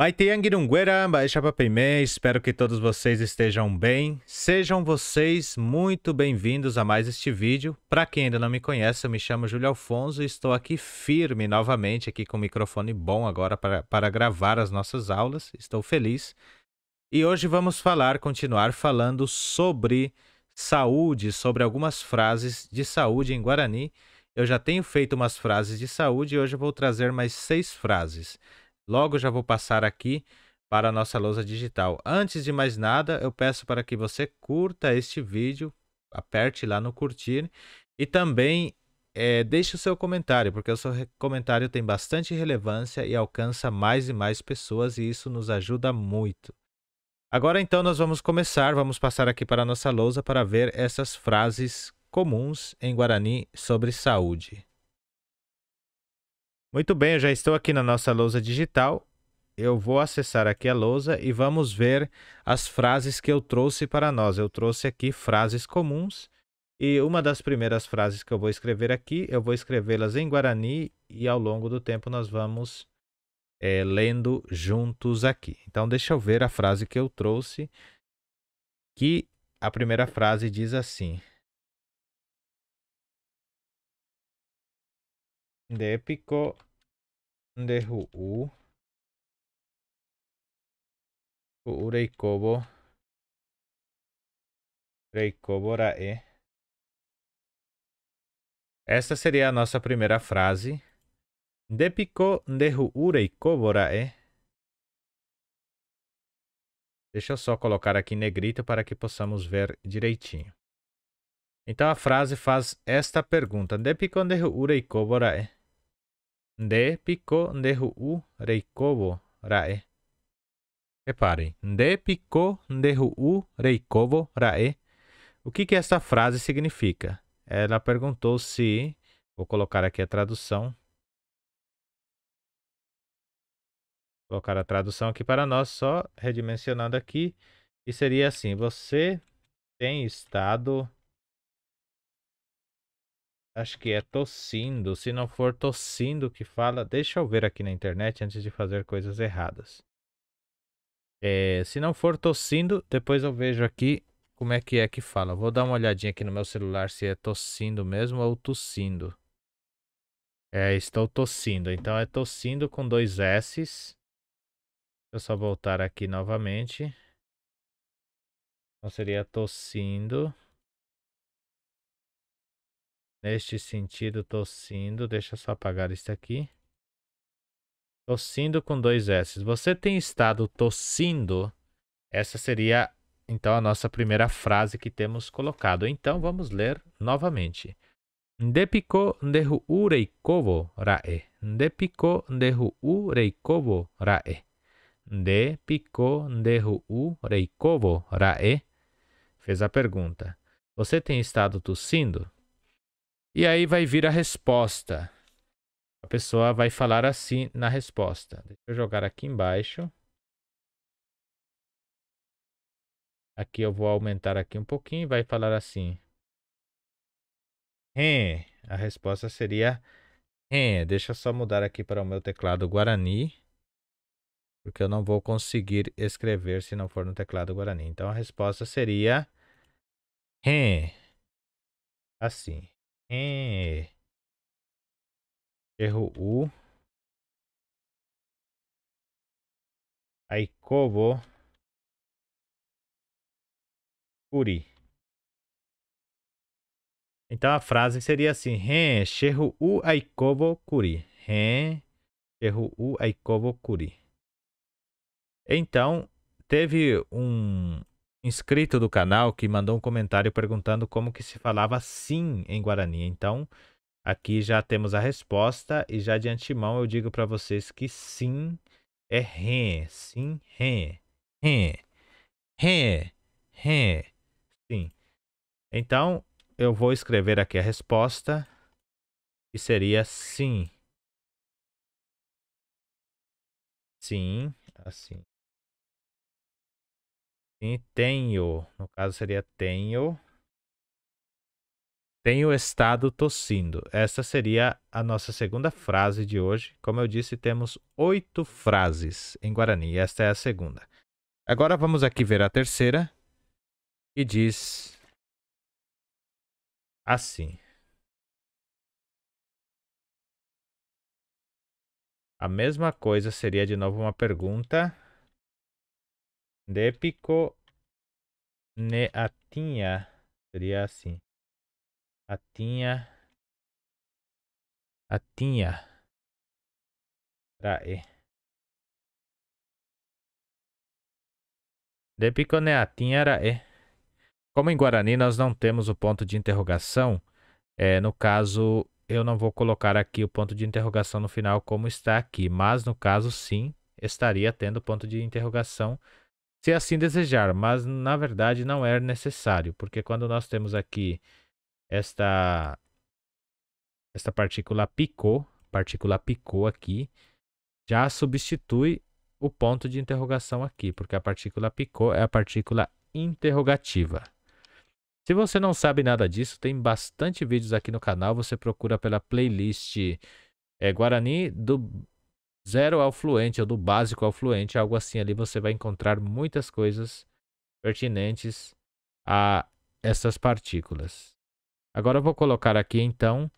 Maite Baixa Baixapapimé, espero que todos vocês estejam bem. Sejam vocês muito bem-vindos a mais este vídeo. Para quem ainda não me conhece, eu me chamo Júlio Alfonso e estou aqui firme novamente, aqui com o microfone bom agora para, para gravar as nossas aulas. Estou feliz. E hoje vamos falar, continuar falando sobre saúde, sobre algumas frases de saúde em Guarani. Eu já tenho feito umas frases de saúde e hoje eu vou trazer mais seis frases. Logo já vou passar aqui para a nossa lousa digital. Antes de mais nada, eu peço para que você curta este vídeo, aperte lá no curtir e também é, deixe o seu comentário, porque o seu comentário tem bastante relevância e alcança mais e mais pessoas e isso nos ajuda muito. Agora então nós vamos começar, vamos passar aqui para a nossa lousa para ver essas frases comuns em Guarani sobre saúde. Muito bem, eu já estou aqui na nossa lousa digital. Eu vou acessar aqui a lousa e vamos ver as frases que eu trouxe para nós. Eu trouxe aqui frases comuns e uma das primeiras frases que eu vou escrever aqui, eu vou escrevê-las em Guarani e ao longo do tempo nós vamos é, lendo juntos aqui. Então, deixa eu ver a frase que eu trouxe, que a primeira frase diz assim: de épico, de juú, juú reicobo, reicobo e. Esta seria a nossa primeira frase. Depico de juú reicobo e. Deixa eu só colocar aqui negrito para que possamos ver direitinho. Então a frase faz esta pergunta: Depico de juú reicobo e pico Ndepiko ndehu'u reikovo ra'e. Reparem, ndepiko ndehu'u reikovo ra'e. O que, que essa frase significa? Ela perguntou se, vou colocar aqui a tradução, colocar a tradução aqui para nós, só redimensionando aqui, e seria assim: você tem estado Acho que é tossindo. Se não for tossindo que fala, deixa eu ver aqui na internet antes de fazer coisas erradas. É, se não for tossindo, depois eu vejo aqui como é que é que fala. Vou dar uma olhadinha aqui no meu celular se é tossindo mesmo ou tossindo. É, estou tossindo. Então é tossindo com dois S's. Deixa eu só voltar aqui novamente. Então seria tossindo. Neste sentido, tossindo. Deixa eu só apagar isso aqui. Tossindo com dois S. Você tem estado tossindo? Essa seria, então, a nossa primeira frase que temos colocado. Então, vamos ler novamente. Ndepiko ndehu ureikovo rae. Ndepiko ndehu ureikovo rae. Ndepiko ndehu ureikovo rae. Fez a pergunta. Você tem estado tossindo? E aí vai vir a resposta. A pessoa vai falar assim na resposta. Deixa eu jogar aqui embaixo. Aqui eu vou aumentar aqui um pouquinho vai falar assim. Hein. A resposta seria hein. Deixa eu só mudar aqui para o meu teclado Guarani. Porque eu não vou conseguir escrever se não for no teclado Guarani. Então a resposta seria hein. Assim. É. Erro U. Aikobo. curi. Então a frase seria assim: Ren, Sheru U Aikobo Kuri. Ren, Sheru U Aikobo Kuri. Então, teve um, inscrito do canal que mandou um comentário perguntando como que se falava sim em Guarani. Então, aqui já temos a resposta e já de antemão eu digo para vocês que sim é ré, sim, ré, ré, ré, ré, sim. Então, eu vou escrever aqui a resposta que seria sim. Sim, assim. E tenho, no caso seria tenho. Tenho estado tossindo. Essa seria a nossa segunda frase de hoje. Como eu disse, temos oito frases em Guarani. Esta é a segunda. Agora vamos aqui ver a terceira. E diz assim. A mesma coisa seria de novo uma pergunta. Depico ne atinha. Seria assim. Atinha. Atinha. Trae. Depico ne atinha rae. Como em Guarani nós não temos o ponto de interrogação, é, no caso eu não vou colocar aqui o ponto de interrogação no final como está aqui, mas no caso sim, estaria tendo ponto de interrogação se é assim desejar, mas na verdade não é necessário, porque quando nós temos aqui esta esta partícula picô, partícula picô aqui, já substitui o ponto de interrogação aqui, porque a partícula picô é a partícula interrogativa. Se você não sabe nada disso, tem bastante vídeos aqui no canal, você procura pela playlist é, Guarani do zero ao fluente ou do básico ao fluente, algo assim ali, você vai encontrar muitas coisas pertinentes a essas partículas. Agora eu vou colocar aqui então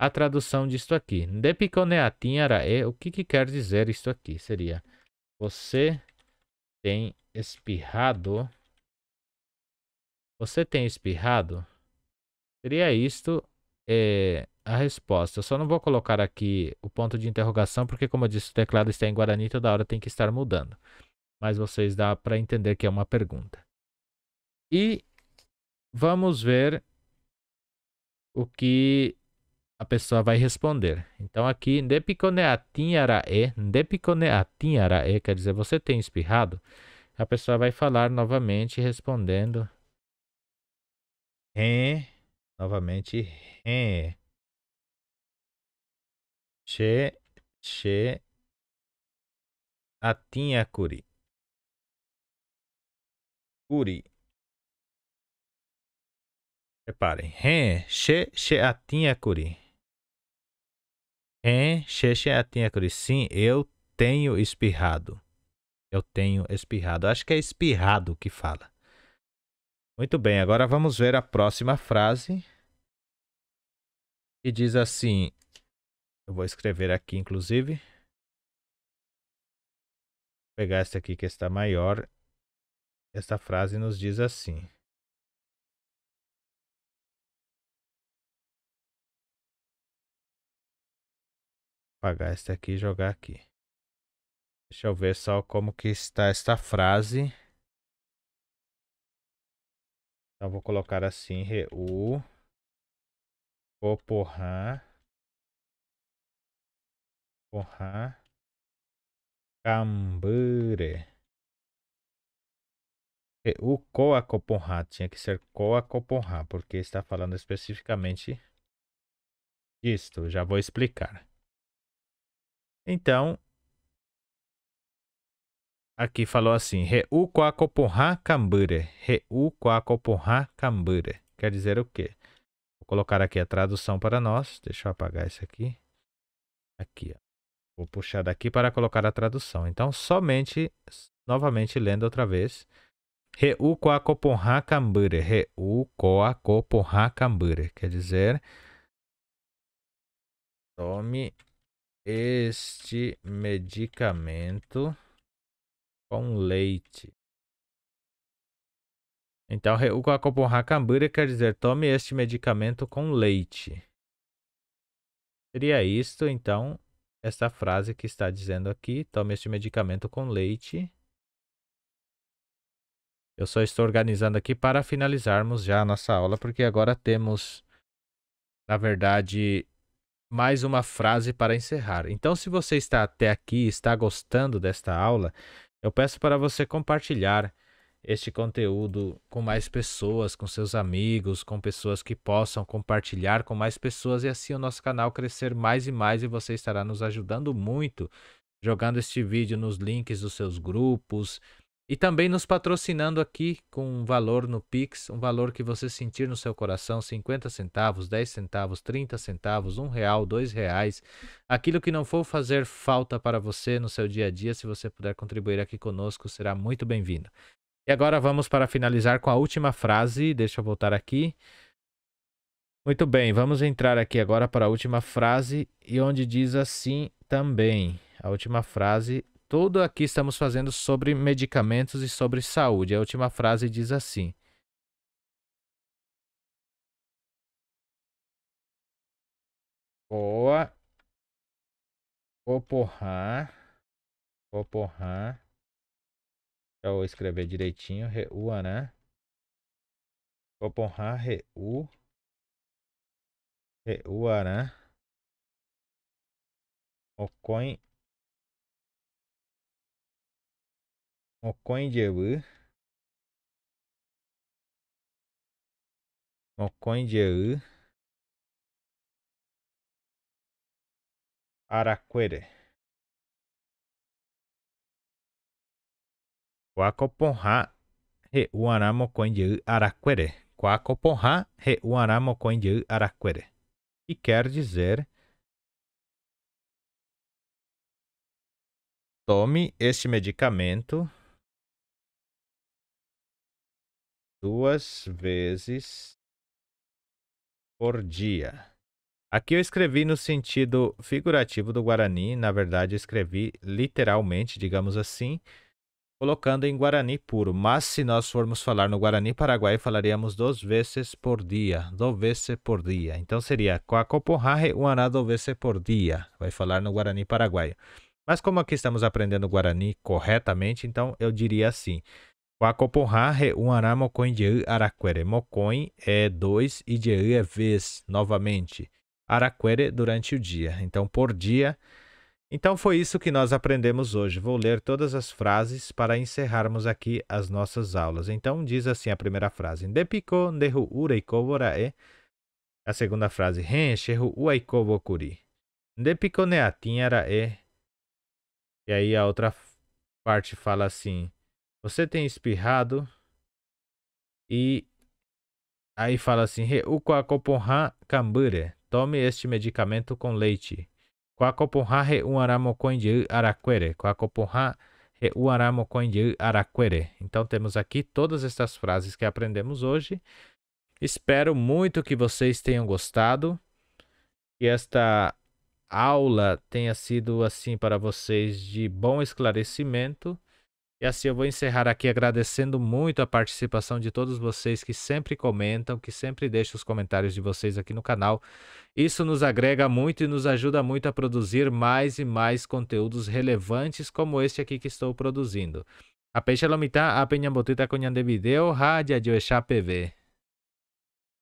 a tradução disto aqui. Depiconeatinara é o que, que quer dizer isto aqui? Seria você tem espirrado. Você tem espirrado? Seria isto é, a resposta. Eu só não vou colocar aqui o ponto de interrogação, porque, como eu disse, o teclado está em Guarani, toda hora tem que estar mudando. Mas vocês dá para entender que é uma pergunta. E vamos ver o que a pessoa vai responder. Então, aqui, depiconeatinharae, depiconeatinharae, quer dizer, você tem espirrado? A pessoa vai falar novamente, respondendo. É. Novamente, ren. Che, che, atinha curi. Curi. Reparem, ren, che, che, atinha curi. Ren, che, che, atinha curi. Sim, eu tenho espirrado. Eu tenho espirrado. Acho que é espirrado que fala. Muito bem, agora vamos ver a próxima frase. Que diz assim: Eu vou escrever aqui, inclusive. Vou pegar esta aqui que está maior. Esta frase nos diz assim. Apagar esta aqui e jogar aqui. Deixa eu ver só como que está esta frase. Então vou colocar assim, reu, porra porra cambure. O Coacoporra tinha que ser Coacoporra porque está falando especificamente disto. Já vou explicar. Então, Aqui falou assim: Reu quacoporra cambure. Reu quacoporra cambure. Quer dizer o quê? Vou colocar aqui a tradução para nós. Deixa eu apagar isso aqui. Aqui, ó. Vou puxar daqui para colocar a tradução. Então, somente, novamente lendo outra vez. Reu quacoporra cambure. Reu quacoporra cambure. Quer dizer. Tome este medicamento com leite. Então, o Acupunhacambura quer dizer, tome este medicamento com leite. Seria isto, então, esta frase que está dizendo aqui, tome este medicamento com leite. Eu só estou organizando aqui para finalizarmos já a nossa aula, porque agora temos, na verdade, mais uma frase para encerrar. Então, se você está até aqui, está gostando desta aula, eu peço para você compartilhar este conteúdo com mais pessoas, com seus amigos, com pessoas que possam compartilhar com mais pessoas e assim o nosso canal crescer mais e mais e você estará nos ajudando muito jogando este vídeo nos links dos seus grupos, e também nos patrocinando aqui com um valor no Pix, um valor que você sentir no seu coração, 50 centavos, 10 centavos, 30 centavos, 1 real, 2 reais. Aquilo que não for fazer falta para você no seu dia a dia, se você puder contribuir aqui conosco, será muito bem-vindo. E agora vamos para finalizar com a última frase, deixa eu voltar aqui. Muito bem, vamos entrar aqui agora para a última frase e onde diz assim também. A última frase tudo aqui estamos fazendo sobre medicamentos e sobre saúde. A última frase diz assim. Boa. Oporra. Oporran. Eu vou escrever direitinho. Reua, né? Oporra, reu. Reuarã. Né? Ocoin Okonjeru. Okonjeru. Araquere. Quacoponha he uaramo coinjeu araquere. Quacoponha he uaramo coinjeu araquere. Que quer dizer... Tome este medicamento duas vezes por dia. Aqui eu escrevi no sentido figurativo do Guarani, na verdade eu escrevi literalmente, digamos assim, colocando em Guarani puro. Mas se nós formos falar no Guarani Paraguai, falaríamos duas vezes por dia, duas vezes por dia. Então seria Quacoporraje Uaná duas vezes por dia, vai falar no Guarani Paraguai. Mas como aqui estamos aprendendo Guarani corretamente, então eu diria assim, Quacoporrarre, Unará, Mocon, Jeú, Araquere. Mocon é dois e Jeú é vez, novamente. Araquere durante o dia. Então, por dia. Então, foi isso que nós aprendemos hoje. Vou ler todas as frases para encerrarmos aqui as nossas aulas. Então, diz assim a primeira frase. Depico, dehu, ureikoborae. A segunda frase. Ren, shehu, uaikobokuri. Depico, neatinharae. E aí, a outra parte fala assim. Você tem espirrado e aí fala assim: Uquacoponha cambure. Tome este medicamento com leite. Quacoponha re uaramocoinde araquere. Quacoponha re uaramocoinde araquere. Então temos aqui todas estas frases que aprendemos hoje. Espero muito que vocês tenham gostado. Que esta aula tenha sido assim para vocês de bom esclarecimento e assim eu vou encerrar aqui agradecendo muito a participação de todos vocês que sempre comentam, que sempre deixam os comentários de vocês aqui no canal. Isso nos agrega muito e nos ajuda muito a produzir mais e mais conteúdos relevantes como este aqui que estou produzindo. A a peixe Apechalomita, apeñambotita, conhandebideo, rádio de PV.